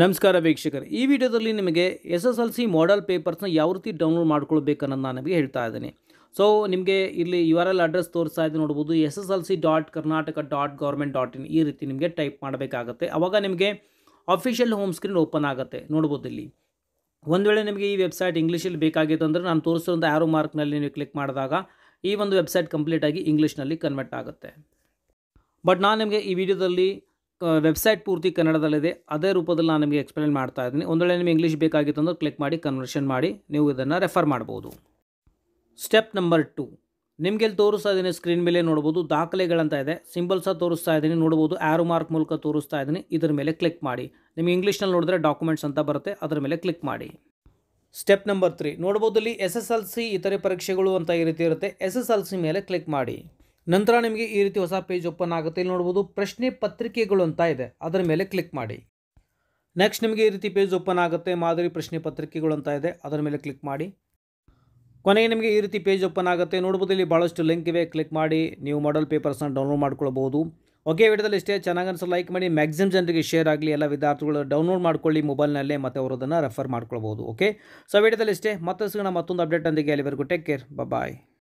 ನಮಸ್ಕಾರ ವೀಕ್ಷಕರು ಈ ವಿಡಿಯೋದಲ್ಲಿ ನಿಮಗೆ S S L C model ಪೇಪರ್ಸ್ನ ಯಾವ ರೀತಿ ಡೌನ್ಲೋಡ್ ಮಾಡ್ಕೊಳ್ಬೇಕನ್ನೋದು ನಾನು ನಿಮಗೆ ಹೇಳ್ತಾ ಇದ್ದೀನಿ ಸೊ ನಿಮಗೆ ಇಲ್ಲಿ ಯು ಆರ್ ಎಲ್ ಅಡ್ರೆಸ್ ತೋರಿಸ್ತಾ ಇದೆ ನೋಡ್ಬೋದು S S L C dot Karnataka dot government dot in ಈ ರೀತಿ ನಿಮಗೆ ಟೈಪ್ ಮಾಡಬೇಕಾಗತ್ತೆ ಆವಾಗ ನಿಮಗೆ ಅಫಿಷಿಯಲ್ ಹೋಮ್ ಸ್ಕ್ರೀನ್ ಓಪನ್ ಆಗುತ್ತೆ ನೋಡ್ಬೋದು ಇಲ್ಲಿ ಒಂದು ವೇಳೆ ನಿಮಗೆ ಈ ವೆಬ್ಸೈಟ್ ಇಂಗ್ಲೀಷಲ್ಲಿ ಬೇಕಾಗಿತ್ತು ಅಂದರೆ ನಾನು ತೋರಿಸಿರುವಂಥ ಆರೋ ಮಾರ್ಕ್ನಲ್ಲಿ ನೀವು ಕ್ಲಿಕ್ ಮಾಡಿದಾಗ ಈ ಒಂದು ವೆಬ್ಸೈಟ್ ಕಂಪ್ಲೀಟಾಗಿ ಇಂಗ್ಲೀಷ್ನಲ್ಲಿ ಕನ್ವರ್ಟ್ ಆಗುತ್ತೆ ಬಟ್ ನಾನು ನಿಮಗೆ ಈ ವಿಡಿಯೋದಲ್ಲಿ ವೆಬ್ಸೈಟ್ ಪೂರ್ತಿ ಕನ್ನಡದಲ್ಲಿದೆ ಅದೇ ರೂಪದಲ್ಲಿ ನಾನು ನಿಮಗೆ ಎಕ್ಸ್ಪ್ಲೇನ್ ಮಾಡ್ತಾ ಇದ್ದೀನಿ ಒಂದು ವೇಳೆ ನಿಮಗೆ ಇಂಗ್ಲೀಷ್ ಬೇಕಾಗಿತ್ತು ಅಂದರೆ ಕ್ಲಿಕ್ ಮಾಡಿ ಕನ್ವರ್ಷನ್ ಮಾಡಿ ನೀವು ಇದನ್ನು ರೆಫರ್ ಮಾಡ್ಬೋದು ಸ್ಟೆಪ್ ನಂಬರ್ ಟು ನಿಮಗೆ ತೋರಿಸ್ತಾ ಇದ್ದೀನಿ ಸ್ಕ್ರೀನ್ ಮೇಲೆ ನೋಡ್ಬೋದು ದಾಖಲೆಗಳಂತ ಇದೆ ಸಿಂಬಲ್ಸ ತೋರಿಸ್ತಾ ಇದ್ದೀನಿ ನೋಡ್ಬೋದು ಆ್ಯರು ಮಾರ್ಕ್ ಮೂಲಕ ತೋರಿಸ್ತಾ ಇದ್ದೀನಿ ಇದರ ಮೇಲೆ ಕ್ಲಿಕ್ ಮಾಡಿ ನಿಮಗೆ ಇಂಗ್ಲೀಷ್ನಲ್ಲಿ ನೋಡಿದ್ರೆ ಡಾಕ್ಯುಮೆಂಟ್ಸ್ ಅಂತ ಬರುತ್ತೆ ಅದರ ಮೇಲೆ ಕ್ಲಿಕ್ ಮಾಡಿ ಸ್ಟೆಪ್ ನಂಬರ್ ತ್ರೀ ನೋಡ್ಬೋದು ಇಲ್ಲಿ ಎಸ್ ಎಸ್ ಎಲ್ ಸಿ ಇತರೆ ಪರೀಕ್ಷೆಗಳು ಅಂತ ಈ ರೀತಿ ಇರುತ್ತೆ ಎಸ್ ಎಸ್ ಎಲ್ ಸಿ ಮೇಲೆ ಕ್ಲಿಕ್ ಮಾಡಿ ನಂತರ ನಿಮಗೆ ಈ ರೀತಿ ಹೊಸ ಪೇಜ್ ಓಪನ್ ಆಗುತ್ತೆ ಇಲ್ಲಿ ನೋಡ್ಬೋದು ಪ್ರಶ್ನೆ ಪತ್ರಿಕೆಗಳು ಅಂತ ಇದೆ ಅದರ ಮೇಲೆ ಕ್ಲಿಕ್ ಮಾಡಿ ನೆಕ್ಸ್ಟ್ ನಿಮಗೆ ಈ ರೀತಿ ಪೇಜ್ ಓಪನ್ ಆಗುತ್ತೆ ಮಾದರಿ ಪ್ರಶ್ನೆ ಪತ್ರಿಕೆಗಳು ಅಂತ ಇದೆ ಅದರ ಮೇಲೆ ಕ್ಲಿಕ್ ಮಾಡಿ ಕೊನೆಗೆ ನಿಮಗೆ ಈ ರೀತಿ ಪೇಜ್ ಓಪನ್ ಆಗುತ್ತೆ ನೋಡ್ಬೋದು ಇಲ್ಲಿ ಭಾಳಷ್ಟು ಲಿಂಕ್ ಇವೆ ಕ್ಲಿಕ್ ಮಾಡಿ ನೀವು ಮಾಡಲ್ ಪೇಪರ್ಸ್ನ ಡೌನ್ಲೋಡ್ ಮಾಡ್ಕೊಳ್ಬೋದು ಓಕೆ ವಿಡಿಯೋದಲ್ಲಿ ಇಷ್ಟೇ ಚೆನ್ನಾಗಿ ಅನಿಸೋ ಲೈಕ್ ಮಾಡಿ ಮ್ಯಾಕ್ಸಿಮಮ್ ಜನರಿಗೆ ಶೇರ್ ಆಗಲಿ ಎಲ್ಲ ವಿದ್ಯಾರ್ಥಿಗಳು ಡೌನ್ಲೋಡ್ ಮಾಡ್ಕೊಳ್ಳಿ ಮೊಬೈಲ್ನಲ್ಲೇ ಮತ್ತೆ ಅವರದನ್ನು ರೆಫರ್ ಮಾಡ್ಕೊಳ್ಬೋದು ಓಕೆ ಸೊ ವಿಡಿಯೋದಲ್ಲಿ ಇಷ್ಟೇ ಮತ್ತೆ ಸಿಗೋಣ ಮತ್ತೊಂದು ಅಪ್ಡೇಟ್ ಅಂದಿಗೆ ಅಲ್ಲಿವರೆಗೂ ಟೇಕ್ ಕೇರ್ ಬಾಯ್